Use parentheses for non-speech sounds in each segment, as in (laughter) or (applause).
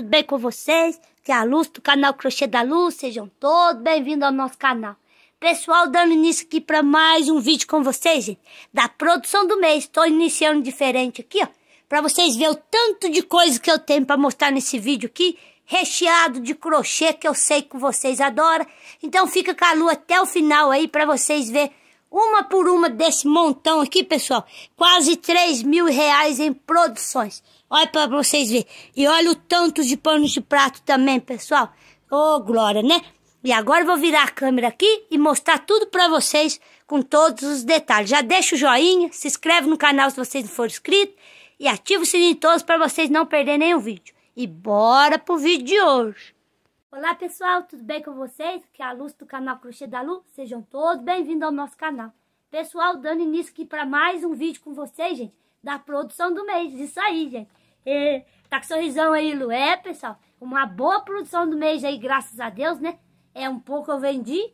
tudo bem com vocês? Que é a Luz do canal Crochê da Luz, sejam todos bem-vindos ao nosso canal. Pessoal, dando início aqui para mais um vídeo com vocês, gente, da produção do mês. Estou iniciando diferente aqui, ó, para vocês verem o tanto de coisa que eu tenho para mostrar nesse vídeo aqui, recheado de crochê que eu sei que vocês adoram. Então fica com a Lu até o final aí para vocês verem uma por uma desse montão aqui, pessoal. Quase 3 mil reais em produções. Olha para vocês verem. E olha o tanto de pano de prato também, pessoal. Ô, oh, glória, né? E agora eu vou virar a câmera aqui e mostrar tudo para vocês com todos os detalhes. Já deixa o joinha, se inscreve no canal se vocês não forem inscritos e ativa o sininho todos para vocês não perderem nenhum vídeo. E bora pro vídeo de hoje. Olá pessoal, tudo bem com vocês? Que é a Luz do canal Crochê da Lu. Sejam todos bem-vindos ao nosso canal. Pessoal, dando início aqui para mais um vídeo com vocês, gente, da produção do mês. Isso aí, gente. É, tá com sorrisão aí, Lu. É, pessoal, uma boa produção do mês aí, graças a Deus, né? É um pouco eu vendi.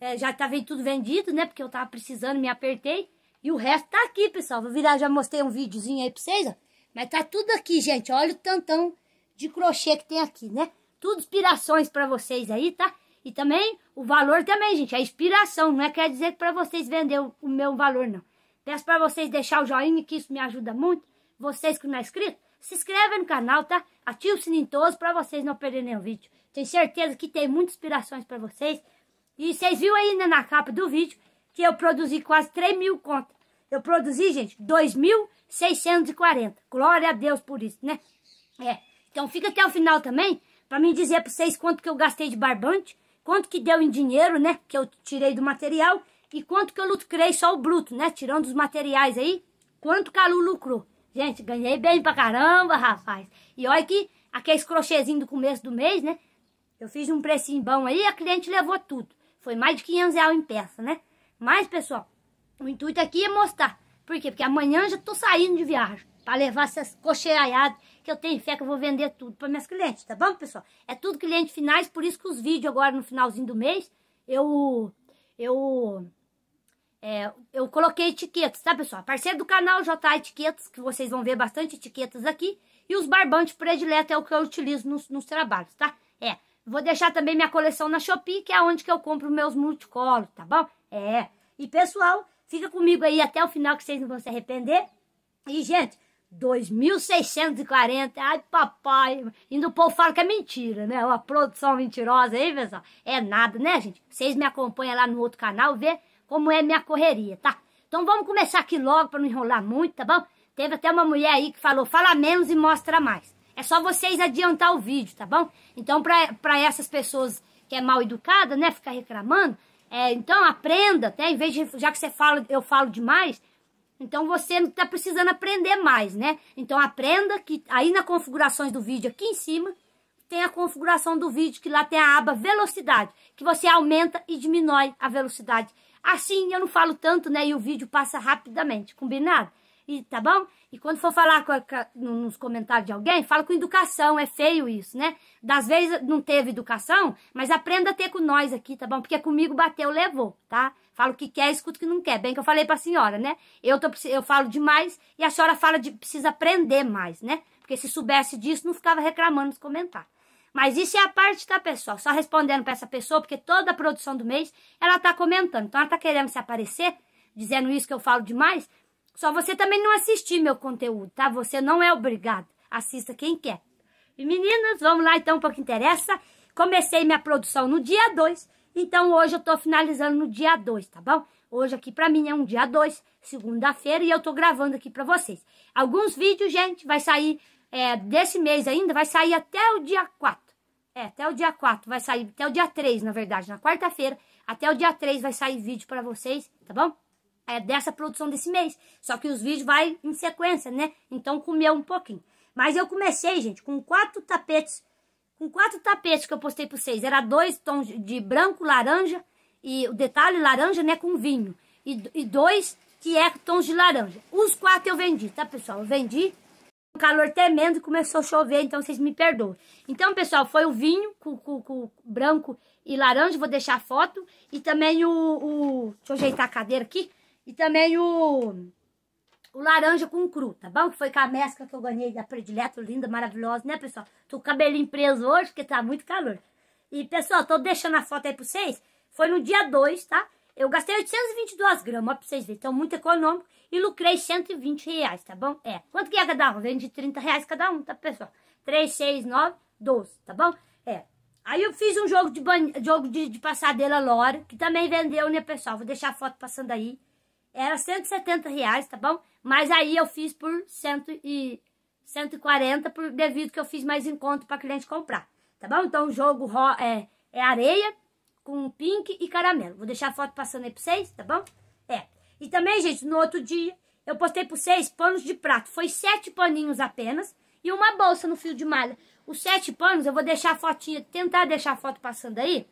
É, já tá tudo vendido, né? Porque eu tava precisando, me apertei. E o resto tá aqui, pessoal. Vou virar, já mostrei um videozinho aí pra vocês, ó. Mas tá tudo aqui, gente. Olha o tantão de crochê que tem aqui, né? Tudo inspirações pra vocês aí, tá? E também, o valor também, gente. A é inspiração. Não é quer dizer que pra vocês vender o, o meu valor, não. Peço pra vocês deixar o joinha, que isso me ajuda muito. Vocês que não é inscrito, se inscreve no canal, tá? Ative o sininho todo para vocês não perderem nenhum vídeo. Tenho certeza que tem muitas inspirações para vocês. E vocês viram aí né, na capa do vídeo que eu produzi quase 3 mil contas. Eu produzi, gente, 2.640. Glória a Deus por isso, né? É. Então fica até o final também para me dizer para vocês quanto que eu gastei de barbante, quanto que deu em dinheiro, né? Que eu tirei do material e quanto que eu lucrei só o bruto, né? Tirando os materiais aí, quanto que a Lu lucrou. Gente, ganhei bem pra caramba, rapaz. E olha que aqueles crochêzinhos do começo do mês, né? Eu fiz um precinho bom aí a cliente levou tudo. Foi mais de 500 reais em peça, né? Mas, pessoal, o intuito aqui é mostrar. Por quê? Porque amanhã já tô saindo de viagem para levar essas cocheaiadas que eu tenho fé que eu vou vender tudo para minhas clientes, tá bom, pessoal? É tudo cliente finais, por isso que os vídeos agora no finalzinho do mês, eu... eu é, eu coloquei etiquetas, tá, pessoal? Parceiro do canal JA Etiquetas, que vocês vão ver bastante etiquetas aqui. E os barbantes prediletos é o que eu utilizo nos, nos trabalhos, tá? É, vou deixar também minha coleção na Shopee, que é onde que eu compro meus multicolos, tá bom? É, e pessoal, fica comigo aí até o final que vocês não vão se arrepender. E, gente, 2.640, ai papai, e o povo fala que é mentira, né? Uma produção mentirosa aí, pessoal. É nada, né, gente? Vocês me acompanham lá no outro canal, vê como é minha correria, tá? Então vamos começar aqui logo para não enrolar muito, tá bom? Teve até uma mulher aí que falou, fala menos e mostra mais. É só vocês adiantar o vídeo, tá bom? Então para essas pessoas que é mal educada, né, ficar reclamando, é, então aprenda, até né? em vez de, já que você fala, eu falo demais, então você está precisando aprender mais, né? Então aprenda que aí na configurações do vídeo aqui em cima, tem a configuração do vídeo, que lá tem a aba velocidade, que você aumenta e diminui a velocidade Assim eu não falo tanto, né? E o vídeo passa rapidamente, combinado? E tá bom? E quando for falar com a, nos comentários de alguém, fala com educação, é feio isso, né? Das vezes não teve educação, mas aprenda a ter com nós aqui, tá bom? Porque comigo bateu, levou, tá? Falo o que quer, escuta o que não quer. Bem que eu falei pra senhora, né? Eu, tô, eu falo demais e a senhora fala de precisa aprender mais, né? Porque se soubesse disso, não ficava reclamando nos comentários. Mas isso é a parte, tá, pessoal? Só respondendo para essa pessoa, porque toda a produção do mês ela tá comentando. Então ela tá querendo se aparecer, dizendo isso que eu falo demais. Só você também não assistir meu conteúdo, tá? Você não é obrigado. Assista quem quer. E meninas, vamos lá então para o que interessa. Comecei minha produção no dia 2, então hoje eu tô finalizando no dia 2, tá bom? Hoje aqui para mim é um dia 2, segunda-feira, e eu tô gravando aqui para vocês. Alguns vídeos, gente, vai sair é, desse mês ainda, vai sair até o dia 4. É, até o dia 4 vai sair, até o dia 3, na verdade, na quarta-feira, até o dia 3 vai sair vídeo para vocês, tá bom? É dessa produção desse mês. Só que os vídeos vai em sequência, né? Então comeu um pouquinho. Mas eu comecei, gente, com quatro tapetes, com quatro tapetes que eu postei para vocês. Era dois tons de branco, laranja e o detalhe laranja, né, com vinho. E, e dois que é tons de laranja. Os quatro eu vendi, tá, pessoal? Eu vendi um calor tremendo e começou a chover, então vocês me perdoam. Então, pessoal, foi o vinho com, com, com branco e laranja, vou deixar a foto. E também o, o... Deixa eu ajeitar a cadeira aqui. E também o o laranja com cru, tá bom? Que foi com a mescla que eu ganhei da predileta, linda, maravilhosa, né, pessoal? Tô com o cabelinho preso hoje, porque tá muito calor. E, pessoal, tô deixando a foto aí pra vocês. Foi no dia 2, tá? Eu gastei 822 gramas, ó, pra vocês verem. Então, muito econômico e lucrei 120 reais, tá bom? É. Quanto que é cada um? Vende 30 reais cada um, tá, pessoal? 3, 6, 9, 12, tá bom? É. Aí eu fiz um jogo de, ban... jogo de, de passadeira Lore, que também vendeu, né, pessoal? Vou deixar a foto passando aí. Era 170 reais, tá bom? Mas aí eu fiz por cento e... 140 por devido que eu fiz mais encontro para cliente comprar, tá bom? Então o jogo é, é areia com pink e caramelo. Vou deixar a foto passando aí para vocês, tá bom? É, e também, gente, no outro dia, eu postei por seis panos de prato. Foi sete paninhos apenas e uma bolsa no fio de malha. Os sete panos, eu vou deixar a fotinha, tentar deixar a foto passando aí,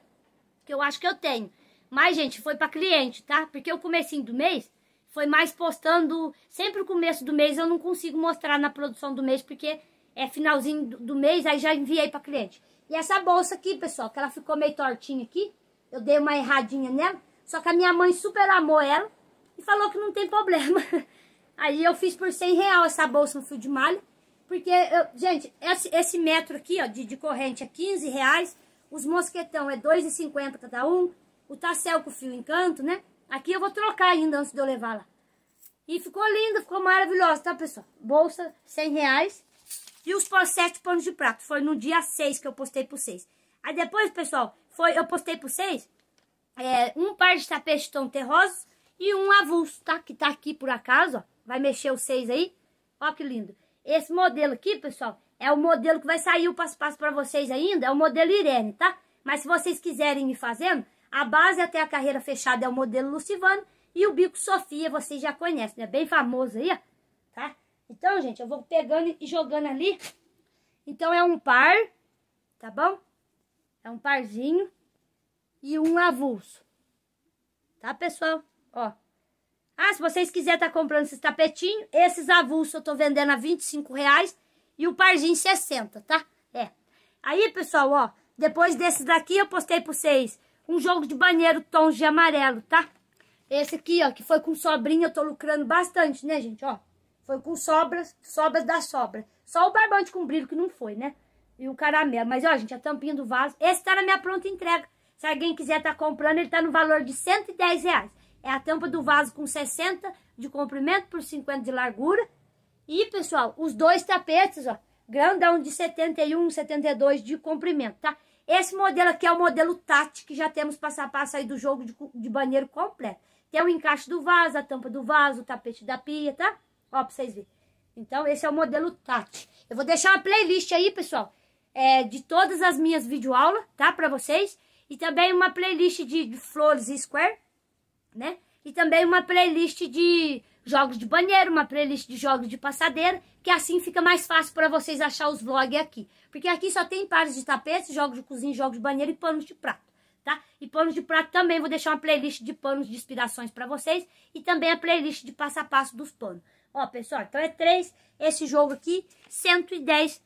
que eu acho que eu tenho. Mas, gente, foi para cliente, tá? Porque o comecinho do mês foi mais postando... Sempre o começo do mês eu não consigo mostrar na produção do mês, porque é finalzinho do mês, aí já enviei para cliente. E essa bolsa aqui, pessoal, que ela ficou meio tortinha aqui, eu dei uma erradinha nela, só que a minha mãe super amou ela, e falou que não tem problema. (laughs) Aí eu fiz por 100 real essa bolsa no fio de malha, porque, eu, gente, esse, esse, metro aqui, ó, de, de, corrente é 15 reais, os mosquetão é 2,50 cada um, o tassel com fio encanto, né? Aqui eu vou trocar ainda antes de eu levar lá. E ficou lindo, ficou maravilhosa, tá, pessoal? Bolsa, 100 reais. E os sete panos de prato, foi no dia 6 que eu postei por vocês. Aí depois, pessoal, foi, eu postei por vocês é, um par de tapetes tom terrosos, e um avulso, tá? Que tá aqui por acaso, ó. Vai mexer os seis aí. Ó que lindo. Esse modelo aqui, pessoal, é o modelo que vai sair o passo a passo para vocês ainda. É o modelo Irene, tá? Mas se vocês quiserem ir fazendo, a base até a carreira fechada é o modelo Lucivano. E o bico Sofia, vocês já conhecem, né? Bem famoso aí, ó. Tá? Então, gente, eu vou pegando e jogando ali. Então, é um par, tá bom? É um parzinho e um avulso. Tá, pessoal? Ó. Ah, se vocês quiserem estar tá comprando esses tapetinhos, esses avulsos eu tô vendendo a 25 reais e o parzinho 60, tá? É. Aí, pessoal, ó, depois desses daqui eu postei pra vocês um jogo de banheiro tons de amarelo, tá? Esse aqui, ó, que foi com sobrinha, eu tô lucrando bastante, né, gente, ó. Foi com sobras, sobras da sobra. Só o barbante com brilho que não foi, né? E o caramelo. Mas, ó, gente, a tampinha do vaso. Esse tá na minha pronta entrega. Se alguém quiser tá comprando, ele tá no valor de 110 reais. É a tampa do vaso com 60 de comprimento por 50 de largura. E, pessoal, os dois tapetes, ó, grandão de 71, 72 de comprimento, tá? Esse modelo aqui é o modelo Tati, que já temos passo a passo aí do jogo de, de banheiro completo. Tem o encaixe do vaso, a tampa do vaso, o tapete da pia, tá? Ó, pra vocês verem. Então, esse é o modelo Tati. Eu vou deixar uma playlist aí, pessoal, é, de todas as minhas videoaulas, tá? Pra vocês. E também uma playlist de, de flores e square, né? E também uma playlist de jogos de banheiro, uma playlist de jogos de passadeira, que assim fica mais fácil para vocês achar os vlogs aqui. Porque aqui só tem pares de tapetes, jogos de cozinha, jogos de banheiro e panos de prato, tá? E panos de prato também vou deixar uma playlist de panos de inspirações para vocês e também a playlist de passo a passo dos panos. Ó, pessoal, então é três, esse jogo aqui, 110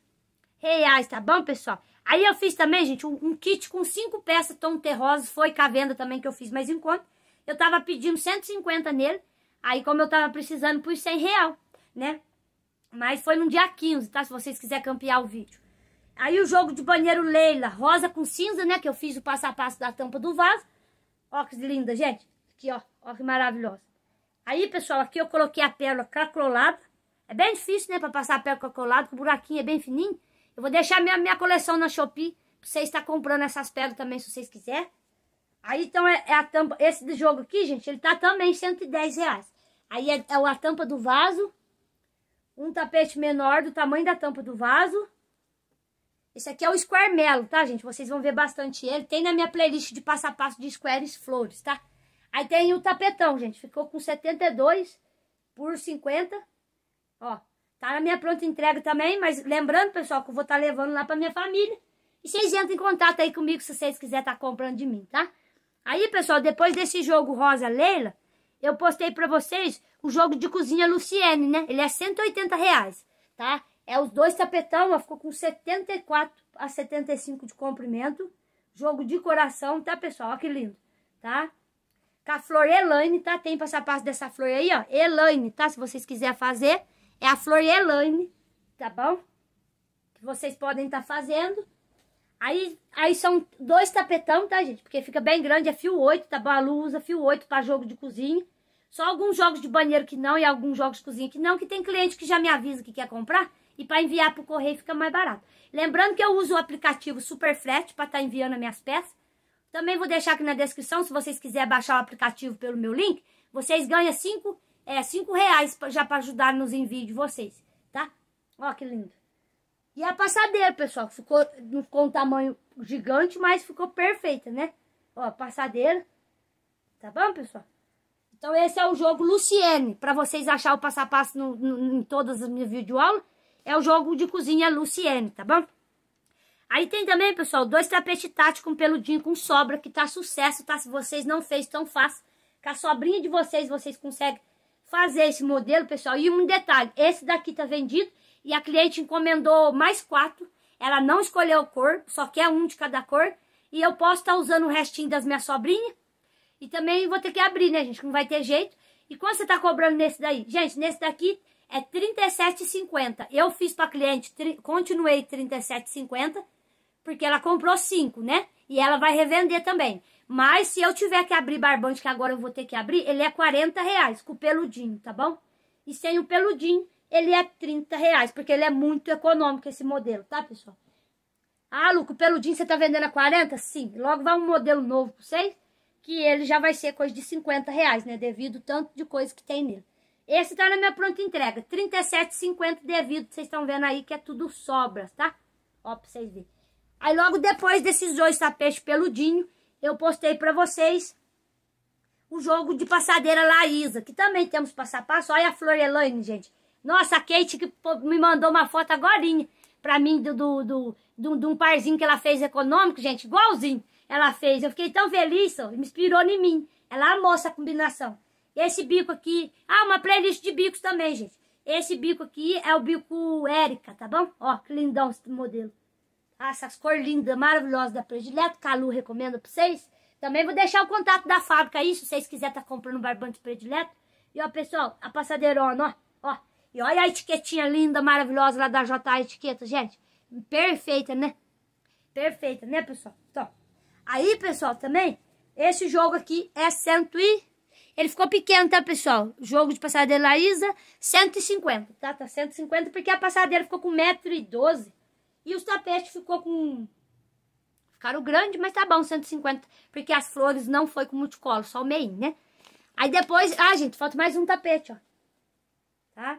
reais, tá bom, pessoal? Aí eu fiz também, gente, um, um kit com cinco peças tom terrosos, foi com a venda também que eu fiz mais enquanto eu tava pedindo 150 nele, aí como eu tava precisando, pus 100 real, né? Mas foi no dia 15, tá? Se vocês quiserem campear o vídeo. Aí o jogo de banheiro Leila, rosa com cinza, né? Que eu fiz o passo a passo da tampa do vaso. Ó que linda, gente. Aqui, ó. Ó que maravilhosa. Aí, pessoal, aqui eu coloquei a pérola cracolada. É bem difícil, né? Pra passar a pérola cracolada, que o buraquinho é bem fininho. Eu vou deixar minha, minha coleção na Shopee. Pra vocês estar tá comprando essas pérolas também, se vocês quiserem. Aí então é, é, a tampa. Esse do jogo aqui, gente, ele tá também 110 reais. Aí é, é a tampa do vaso. Um tapete menor do tamanho da tampa do vaso. Esse aqui é o Square Melo, tá, gente? Vocês vão ver bastante ele. Tem na minha playlist de passo a passo de Squares Flores, tá? Aí tem o tapetão, gente. Ficou com 72 por 50. Ó, tá na minha pronta entrega também. Mas lembrando, pessoal, que eu vou estar tá levando lá pra minha família. E vocês entram em contato aí comigo se vocês quiserem estar tá comprando de mim, tá? Aí, pessoal, depois desse jogo Rosa Leila, eu postei para vocês o jogo de cozinha Luciene, né? Ele é 180 reais, tá? É os dois tapetão, ó, ficou com 74 a 75 de comprimento. Jogo de coração, tá, pessoal? Olha que lindo, tá? Com a flor Elaine, tá? Tem parte dessa flor aí, ó. Elaine, tá? Se vocês quiserem fazer, é a flor Elaine, tá bom? Que vocês podem estar tá fazendo. Aí, aí são dois tapetão, tá, gente? Porque fica bem grande, é fio 8, tá bom? A Lu usa fio 8 para jogo de cozinha. Só alguns jogos de banheiro que não e alguns jogos de cozinha que não, que tem cliente que já me avisa que quer comprar e para enviar pro correio fica mais barato. Lembrando que eu uso o aplicativo Superfrete para estar tá enviando as minhas peças. Também vou deixar aqui na descrição, se vocês quiserem baixar o aplicativo pelo meu link, vocês ganham 5 é, cinco reais já para ajudar nos envios de vocês, tá? Ó que lindo. E a passadeira, pessoal, ficou, não ficou um tamanho gigante, mas ficou perfeita, né? Ó, a passadeira. Tá bom, pessoal? Então esse é o jogo Luciene. Para vocês achar o passo a passo no, no, em todas as minhas videoaulas, é o jogo de cozinha Luciene, tá bom? Aí tem também, pessoal, dois tapetes táticos com um peludinho com sobra, que tá sucesso, tá? Se vocês não fez tão fácil, com a sobrinha de vocês, vocês conseguem fazer esse modelo, pessoal. E um detalhe, esse daqui tá vendido e a cliente encomendou mais quatro. Ela não escolheu cor, só quer um de cada cor. E eu posso estar tá usando o restinho das minhas sobrinhas. E também vou ter que abrir, né, gente? Não vai ter jeito. E quanto você tá cobrando nesse daí? Gente, nesse daqui é R$37,50. Eu fiz pra cliente, continuei R$37,50. porque ela comprou cinco né? E ela vai revender também. Mas se eu tiver que abrir barbante, que agora eu vou ter que abrir, ele é R$40,00 reais com o peludinho, tá bom? E sem o peludinho, ele é 30 reais, porque ele é muito econômico esse modelo, tá, pessoal? Ah, Luco, pelo jeans você tá vendendo a 40? Sim, logo vai um modelo novo pra vocês, que ele já vai ser coisa de 50 reais, né, devido tanto de coisa que tem nele. Esse tá na minha pronta entrega, 37,50 devido, vocês estão vendo aí que é tudo sobras, tá? Ó, pra vocês verem. Aí logo depois desses dois tapetes peludinho, eu postei pra vocês o jogo de passadeira Laísa, que também temos passo a passo. Olha a Flor Elaine, gente. Nossa, a Kate que me mandou uma foto agorinha pra mim do, do, do, do, de um parzinho que ela fez econômico, gente, igualzinho ela fez. Eu fiquei tão feliz, ó, me inspirou em mim. Ela é amou essa combinação. Esse bico aqui, ah, uma playlist de bicos também, gente. Esse bico aqui é o bico Érica, tá bom? Ó, que lindão esse modelo. Ah, essas cores lindas, maravilhosas da Predileto. Calu recomendo pra vocês. Também vou deixar o contato da fábrica aí, se vocês quiserem tá comprando barbante predileto. E ó, pessoal, a passadeirona, ó, ó. E olha a etiquetinha linda, maravilhosa lá da J Etiqueta, gente. Perfeita, né? Perfeita, né, pessoal? Então, aí, pessoal, também, esse jogo aqui é 100 e... Ele ficou pequeno, tá, pessoal? Jogo de passadeira e 150, tá? Tá 150 porque a passadeira ficou com 1,12m e os tapetes ficou com... Ficaram grandes, mas tá bom, 150, porque as flores não foi com multicolor, só o meio, né? Aí depois... Ah, gente, falta mais um tapete, ó. Tá?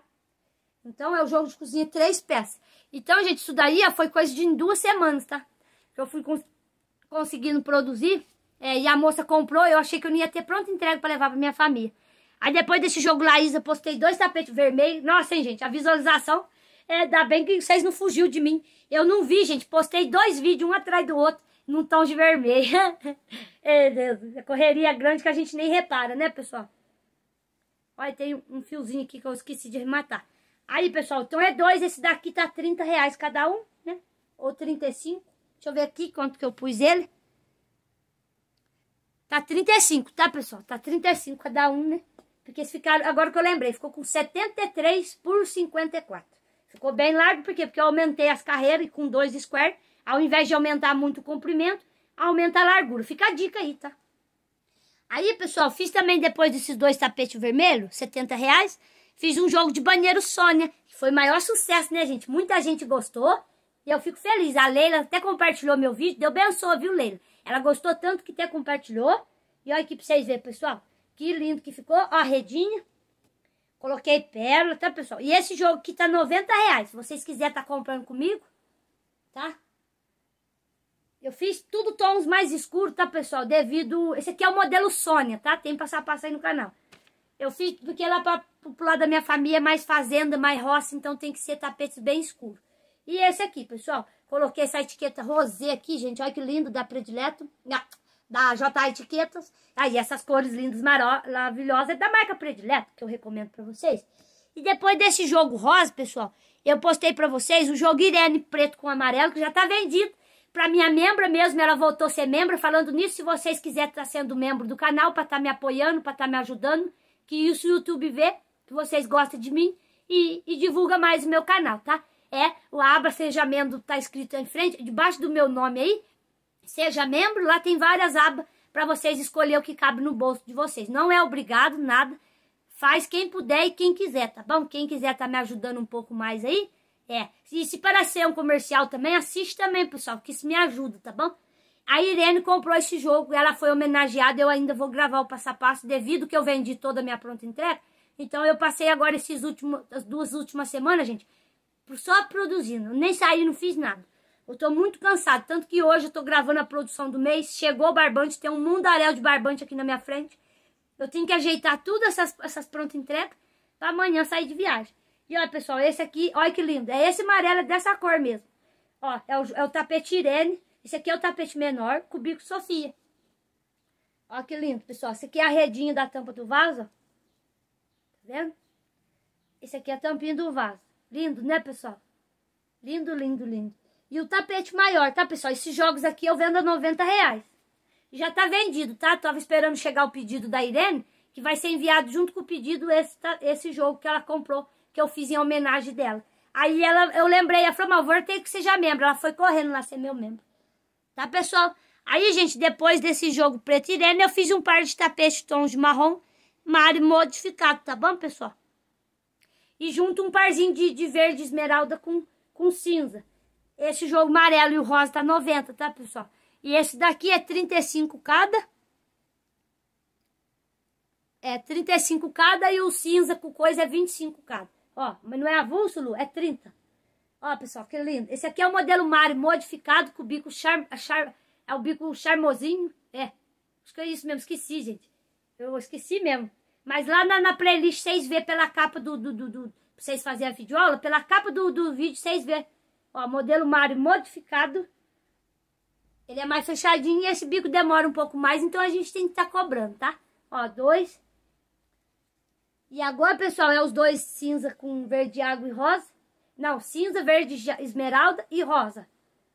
Então, é o jogo de cozinha três peças. Então, gente, isso daí foi coisa de duas semanas, tá? Eu fui cons conseguindo produzir. É, e a moça comprou, eu achei que eu não ia ter pronto entrega para levar pra minha família. Aí depois desse jogo Laísa, postei dois tapetes vermelhos. Nossa, hein, gente, a visualização... É, dá bem que vocês não fugiu de mim. Eu não vi, gente. Postei dois vídeos, um atrás do outro, num tom de vermelho. (laughs) é, Deus, é correria grande que a gente nem repara, né, pessoal? Olha, tem um fiozinho aqui que eu esqueci de arrematar. Aí, pessoal, então é dois. Esse daqui tá 30 reais cada um, né? Ou 35. Deixa eu ver aqui quanto que eu pus ele. Tá 35, tá, pessoal? Tá 35 cada um, né? Porque eles ficaram, agora que eu lembrei, ficou com 73 por 54. Ficou bem largo, por quê? Porque eu aumentei as carreiras com dois square, ao invés de aumentar muito o comprimento, aumenta a largura. Fica a dica aí, tá? Aí, pessoal, fiz também depois desses dois tapetes vermelhos, 70 reais. Fiz um jogo de banheiro Sônia, né? que foi maior sucesso, né, gente? Muita gente gostou e eu fico feliz. A Leila até compartilhou meu vídeo, deu benção, viu, Leila? Ela gostou tanto que até compartilhou. E olha aqui pra vocês verem, pessoal, que lindo que ficou. Ó, a redinha. Coloquei pérola, tá, pessoal? E esse jogo aqui tá 90 reais. Se vocês quiserem tá comprando comigo, tá? Eu fiz tudo tons mais escuros, tá, pessoal? Devido... Esse aqui é o modelo Sônia, tá? Tem passar passa aí no canal. Eu fiz porque lá para o lado da minha família é mais fazenda, mais roça, então tem que ser tapete bem escuro. E esse aqui, pessoal, coloquei essa etiqueta rosé aqui, gente, olha que lindo, da Predileto, da JA Etiquetas. Aí essas cores lindas, maravilhosas, é da marca Predileto, que eu recomendo para vocês. E depois desse jogo rosa, pessoal, eu postei para vocês o jogo Irene preto com amarelo, que já tá vendido para minha membra mesmo, ela voltou a ser membro. Falando nisso, se vocês quiserem estar tá sendo membro do canal, para estar tá me apoiando, para estar tá me ajudando, que isso o YouTube vê, que vocês gostam de mim e, e divulga mais o meu canal, tá? É, o aba Seja Membro tá escrito em frente, debaixo do meu nome aí, Seja Membro, lá tem várias abas para vocês escolher o que cabe no bolso de vocês. Não é obrigado, nada, faz quem puder e quem quiser, tá bom? Quem quiser tá me ajudando um pouco mais aí, é. E se parecer um comercial também, assiste também, pessoal, que isso me ajuda, tá bom? A Irene comprou esse jogo, ela foi homenageada, eu ainda vou gravar o passo a passo, devido que eu vendi toda a minha pronta entrega. Então eu passei agora esses últimos, as duas últimas semanas, gente, só produzindo. Nem saí, não fiz nada. Eu tô muito cansado, tanto que hoje eu tô gravando a produção do mês, chegou o barbante, tem um mundaréu de barbante aqui na minha frente. Eu tenho que ajeitar tudo essas, essas pronta entrega pra amanhã sair de viagem. E olha, pessoal, esse aqui, olha que lindo. É esse amarelo, é dessa cor mesmo. Ó, é o, é o tapete Irene. Esse aqui é o tapete menor com bico Sofia. Olha que lindo, pessoal. Esse aqui é a redinha da tampa do vaso, ó. Tá vendo? Esse aqui é a tampinha do vaso. Lindo, né, pessoal? Lindo, lindo, lindo. E o tapete maior, tá, pessoal? Esses jogos aqui eu vendo a 90 reais. Já tá vendido, tá? Tava esperando chegar o pedido da Irene, que vai ser enviado junto com o pedido esse, esse jogo que ela comprou, que eu fiz em homenagem dela. Aí ela, eu lembrei, ela falou, mas vou ter que ser já membro. Ela foi correndo lá ser meu membro. Tá, pessoal? Aí, gente, depois desse jogo preto e irene, eu fiz um par de tapetes tons de marrom mare modificado, tá bom, pessoal? E junto um parzinho de, de verde esmeralda com, com cinza. Esse jogo amarelo e o rosa tá 90, tá, pessoal? E esse daqui é 35 cada. É 35 cada e o cinza com coisa é 25 cada. Ó, mas não é avulso, Lu? É 30. Ó, pessoal, que lindo. Esse aqui é o modelo mario modificado com o bico char, char, é o bico charmosinho. É, acho que é isso mesmo, esqueci, gente. Eu esqueci mesmo. Mas lá na, na playlist vocês vê pela capa do, do, do, do vocês fazerem a videoaula, pela capa do, do vídeo vocês vê. Ó, modelo mario modificado. Ele é mais fechadinho e esse bico demora um pouco mais, então a gente tem que estar tá cobrando, tá? Ó, dois. E agora, pessoal, é os dois cinza com verde água e rosa. Não, cinza, verde, esmeralda e rosa.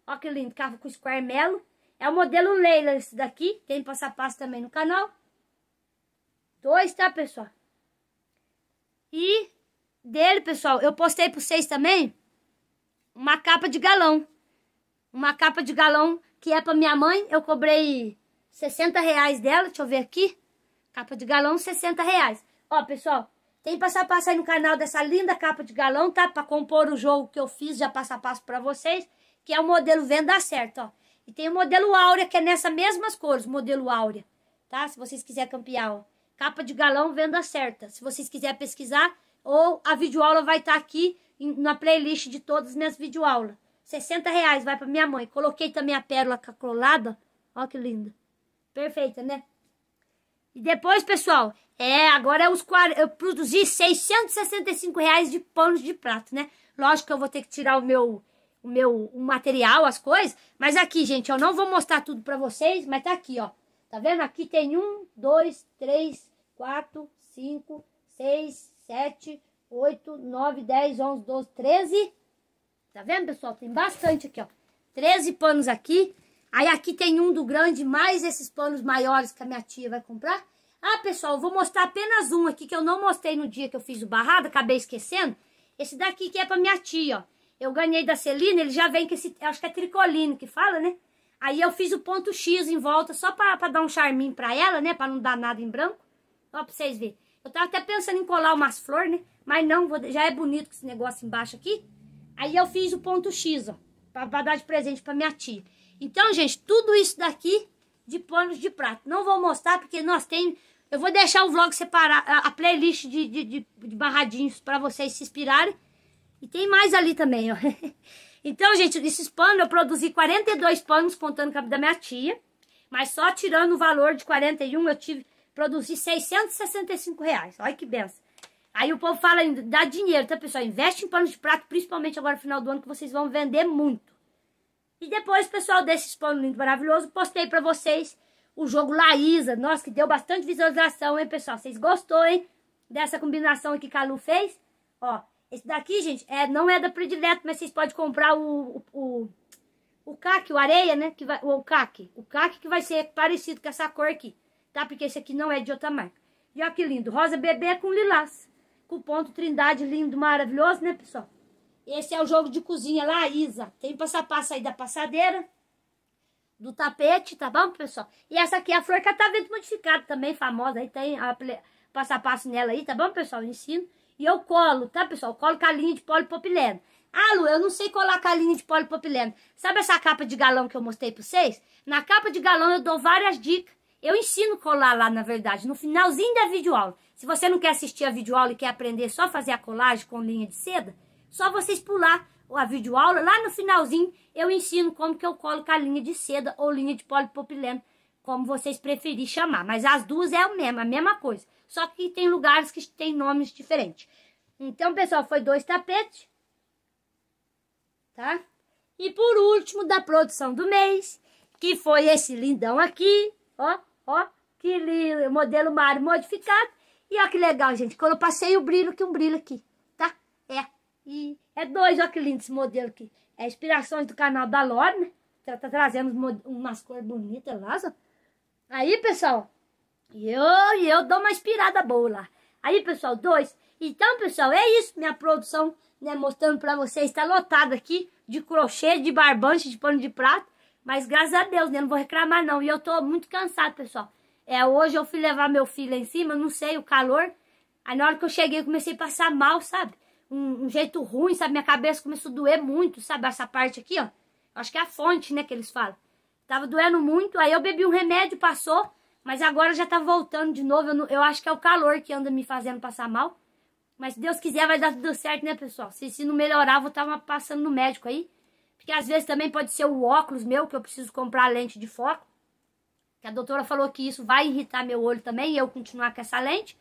Ó que lindo, carro com square melo. É o modelo Leila esse daqui, tem passo a passo também no canal. Dois, tá, pessoal? E dele, pessoal, eu postei para vocês também uma capa de galão. Uma capa de galão que é para minha mãe, eu cobrei 60 reais dela, deixa eu ver aqui. Capa de galão, 60 reais. Ó, pessoal, tem passo a passo aí no canal dessa linda capa de galão, tá? Pra compor o jogo que eu fiz, já passo a passo pra vocês. Que é o modelo Venda Certo, ó. E tem o modelo Áurea, que é nessas mesmas cores, modelo Áurea, tá? Se vocês quiserem campear, ó. Capa de galão, Venda Certa. Se vocês quiserem pesquisar, ou a videoaula vai estar tá aqui na playlist de todas as minhas videoaulas. 60 reais vai pra minha mãe. Coloquei também a pérola colada. Ó que linda. Perfeita, né? E depois, pessoal, é, agora é os eu produzi 665 reais de panos de prato, né? Lógico que eu vou ter que tirar o meu o meu o material, as coisas. Mas aqui, gente, eu não vou mostrar tudo pra vocês, mas tá aqui, ó. Tá vendo? Aqui tem um, dois, três, quatro, cinco, seis, sete, oito, nove, dez, onze, doze, treze. Tá vendo, pessoal? Tem bastante aqui, ó. Treze panos aqui. Aí aqui tem um do grande, mais esses panos maiores que a minha tia vai comprar. Ah, pessoal, vou mostrar apenas um aqui que eu não mostrei no dia que eu fiz o barrado, acabei esquecendo. Esse daqui que é pra minha tia, ó. Eu ganhei da Celina, ele já vem com esse, acho que é tricolino que fala, né? Aí eu fiz o ponto X em volta só pra, pra dar um charminho pra ela, né? Pra não dar nada em branco. Ó, pra vocês verem. Eu tava até pensando em colar umas flores, né? Mas não, vou, já é bonito com esse negócio embaixo aqui. Aí eu fiz o ponto X, ó. Pra, pra dar de presente pra minha tia. Então, gente, tudo isso daqui de pano de prato. Não vou mostrar porque nós tem eu vou deixar o vlog separar a playlist de, de, de, de barradinhos para vocês se inspirarem. E tem mais ali também, ó. (laughs) Então, gente, esses panos, eu produzi 42 panos contando com a da minha tia. Mas só tirando o valor de 41, eu tive, produzi 665 reais. Olha que benção. Aí o povo fala ainda, dá dinheiro, tá, pessoal? Investe em panos de prato, principalmente agora no final do ano, que vocês vão vender muito. E depois, pessoal, desses panos lindos, maravilhosos, postei pra vocês o jogo Laísa. Nossa, que deu bastante visualização, hein, pessoal? Vocês gostou, hein? Dessa combinação aqui que a Lu fez? Ó, esse daqui, gente, é, não é da predileto, mas vocês podem comprar o... o, o, o caque, o areia, né? Que vai, ou o caque. O caque que vai ser parecido com essa cor aqui, tá? Porque esse aqui não é de outra marca. E olha que lindo, rosa bebê com lilás. Com ponto Trindade, lindo, maravilhoso, né, pessoal? Esse é o jogo de cozinha lá, Isa. Tem passo a passo aí da passadeira do tapete, tá bom, pessoal? E essa aqui é a flor catavento tá modificado também, famosa, aí tem a, passo a passo nela aí, tá bom, pessoal? Eu ensino. E eu colo, tá, pessoal? Eu colo linha de polipropileno. Ah, Lu, eu não sei colar com a linha de polipropileno. Sabe essa capa de galão que eu mostrei pra vocês? Na capa de galão eu dou várias dicas. Eu ensino colar lá, na verdade, no finalzinho da videoaula. Se você não quer assistir a videoaula e quer aprender só fazer a colagem com linha de seda, só vocês pular a videoaula, lá no finalzinho eu ensino como que eu coloco a linha de seda ou linha de polipropileno, como vocês preferirem chamar. Mas as duas é o mesmo, a mesma coisa. Só que tem lugares que tem nomes diferentes. Então, pessoal, foi dois tapetes. Tá? E por último, da produção do mês, que foi esse lindão aqui, ó, ó, que lindo, modelo Mário modificado. E olha que legal, gente, quando eu passei o brilho, que um brilho aqui. E é dois, olha que lindo esse modelo aqui. É inspirações do canal da Lore, né? Tá, tá trazendo umas cores bonitas lá, só. Aí, pessoal, eu, eu dou uma inspirada boa lá. Aí, pessoal, dois. Então, pessoal, é isso. Minha produção, né, mostrando pra vocês, tá lotada aqui de crochê, de barbante, de pano de prato. Mas graças a Deus, né, não vou reclamar não. E eu tô muito cansado, pessoal. É, hoje eu fui levar meu filho lá em cima, não sei, o calor. Aí na hora que eu cheguei, eu comecei a passar mal, sabe? um, um, jeito ruim, sabe? Minha cabeça começou a doer muito, sabe? Essa parte aqui, ó. Acho que é a fonte, né, que eles falam. Tava doendo muito, aí eu bebi um remédio, passou, mas agora já tá voltando de novo. Eu, não, eu acho que é o calor que anda me fazendo passar mal. Mas se Deus quiser, vai dar tudo certo, né, pessoal? Se, se não melhorar, vou estar tá passando no médico aí. Porque às vezes também pode ser o óculos meu, que eu preciso comprar lente de foco. Que a doutora falou que isso vai irritar meu olho também, e eu continuar com essa lente.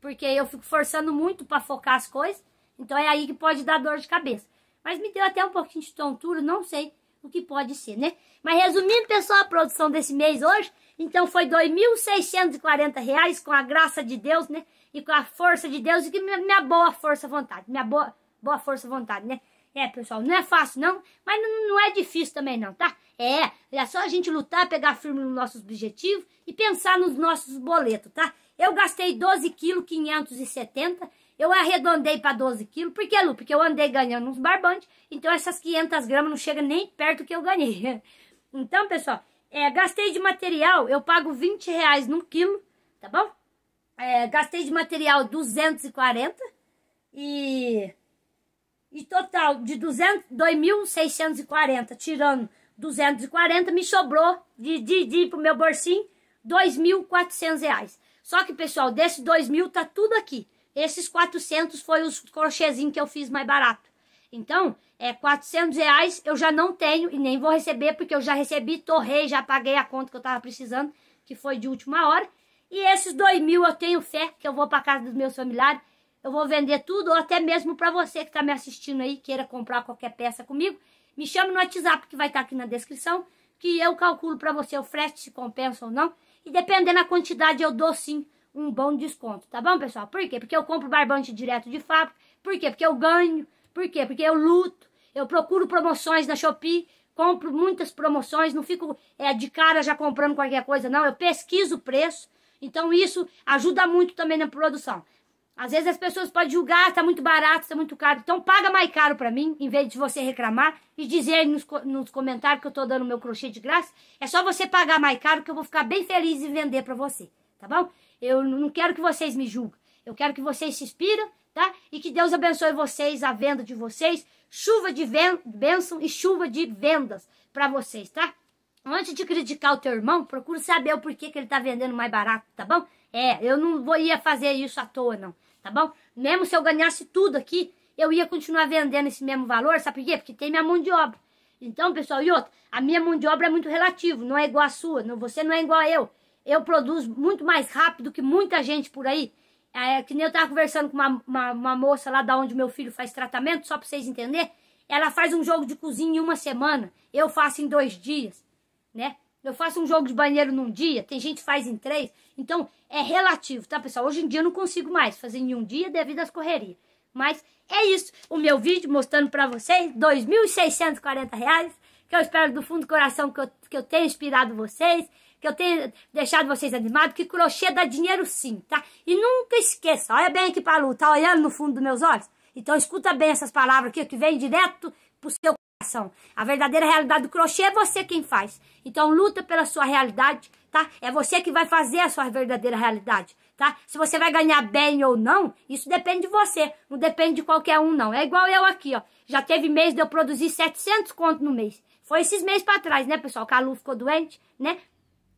Porque eu fico forçando muito para focar as coisas. Então é aí que pode dar dor de cabeça. Mas me deu até um pouquinho de tontura, não sei o que pode ser, né? Mas resumindo, pessoal, a produção desse mês hoje, então foi R$ reais com a graça de Deus, né? E com a força de Deus e com minha boa força vontade, minha boa, boa força vontade, né? É, pessoal, não é fácil não, mas não, é difícil também não, tá? É, é só a gente lutar, pegar firme nos nossos objetivos e pensar nos nossos boletos, tá? Eu gastei 12,570 quilos eu arredondei para 12 quilos. Por que, Lu? Porque eu andei ganhando uns barbantes. Então, essas 500 gramas não chega nem perto que eu ganhei. (laughs) Então, pessoal, é, gastei de material. Eu pago 20 reais no quilo, tá bom? É, gastei de material 240. E... E total de 200, 2.640, tirando 240, me sobrou de, de, de ir pro meu bolsinho, 2.400 reais. Só que, pessoal, desse 2.000 tá tudo aqui. Esses 400 foi os crochêzinhos que eu fiz mais barato. Então, é 400 reais eu já não tenho e nem vou receber, porque eu já recebi, torrei, já paguei a conta que eu tava precisando, que foi de última hora. E esses dois mil eu tenho fé que eu vou para casa dos meus familiares, eu vou vender tudo, ou até mesmo para você que tá me assistindo aí, queira comprar qualquer peça comigo, me chama no WhatsApp que vai estar tá aqui na descrição, que eu calculo para você o frete se compensa ou não. E dependendo da quantidade eu dou sim um bom desconto, tá bom, pessoal? Por quê? Porque eu compro barbante direto de fábrica. Por quê? Porque eu ganho. Por quê? Porque eu luto. Eu procuro promoções na Shopee, compro muitas promoções, não fico é, de cara já comprando qualquer coisa, não. Eu pesquiso o preço. Então isso ajuda muito também na produção. Às vezes as pessoas podem julgar, está muito barato, está muito caro. Então paga mais caro para mim, em vez de você reclamar e dizer nos, nos comentários que eu estou dando meu crochê de graça. É só você pagar mais caro que eu vou ficar bem feliz em vender para você, tá bom? Eu não quero que vocês me julguem. Eu quero que vocês se inspiram, tá? E que Deus abençoe vocês, a venda de vocês. Chuva de bênção e chuva de vendas para vocês, tá? Antes de criticar o teu irmão, procura saber o porquê que ele tá vendendo mais barato, tá bom? É, eu não vou, ia fazer isso à toa, não, tá bom? Mesmo se eu ganhasse tudo aqui, eu ia continuar vendendo esse mesmo valor, sabe por quê? Porque tem minha mão de obra. Então, pessoal, e outra, a minha mão de obra é muito relativo, não é igual a sua, não, você não é igual a eu eu produzo muito mais rápido que muita gente por aí. É, que nem eu tava conversando com uma, uma, uma, moça lá da onde meu filho faz tratamento, só pra vocês entenderem. Ela faz um jogo de cozinha em uma semana, eu faço em dois dias, né? Eu faço um jogo de banheiro num dia, tem gente que faz em três. Então, é relativo, tá, pessoal? Hoje em dia eu não consigo mais fazer em um dia devido às correrias. Mas é isso, o meu vídeo mostrando pra vocês, R$ 2.640, que eu espero do fundo do coração que eu, que eu tenha inspirado vocês que eu tenha deixado vocês animados, que crochê dá dinheiro sim, tá? E nunca esqueça, olha bem aqui pra Lu, tá olhando no fundo dos meus olhos? Então escuta bem essas palavras aqui, que vem direto pro seu coração. A verdadeira realidade do crochê é você quem faz. Então luta pela sua realidade, tá? É você que vai fazer a sua verdadeira realidade, tá? Se você vai ganhar bem ou não, isso depende de você. Não depende de qualquer um, não. É igual eu aqui, ó. Já teve mês de eu produzir 700 contos no mês. Foi esses meses para trás, né, pessoal? Que a Lu ficou doente, né?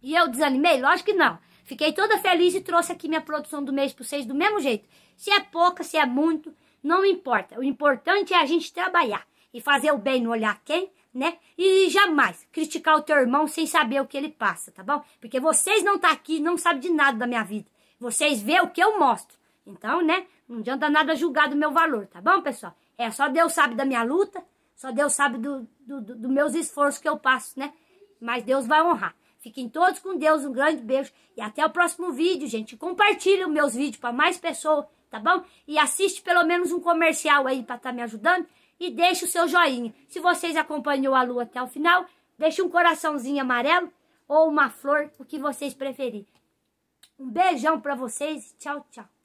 E eu desanimei? Lógico que não. Fiquei toda feliz e trouxe aqui minha produção do mês para vocês do mesmo jeito. Se é pouca, se é muito, não importa. O importante é a gente trabalhar e fazer o bem no olhar quem, né? E jamais criticar o teu irmão sem saber o que ele passa, tá bom? Porque vocês não tá aqui, não sabem de nada da minha vida. Vocês vê o que eu mostro. Então, né? Não adianta nada julgar do meu valor, tá bom, pessoal? É, só Deus sabe da minha luta, só Deus sabe dos do, do, do meus esforços que eu passo, né? Mas Deus vai honrar. Fiquem todos com Deus, um grande beijo e até o próximo vídeo, gente. Compartilhe meus vídeos para mais pessoas, tá bom? E assiste pelo menos um comercial aí para estar tá me ajudando e deixe o seu joinha. Se vocês acompanhou a lua até o final, deixe um coraçãozinho amarelo ou uma flor, o que vocês preferirem. Um beijão para vocês, tchau, tchau.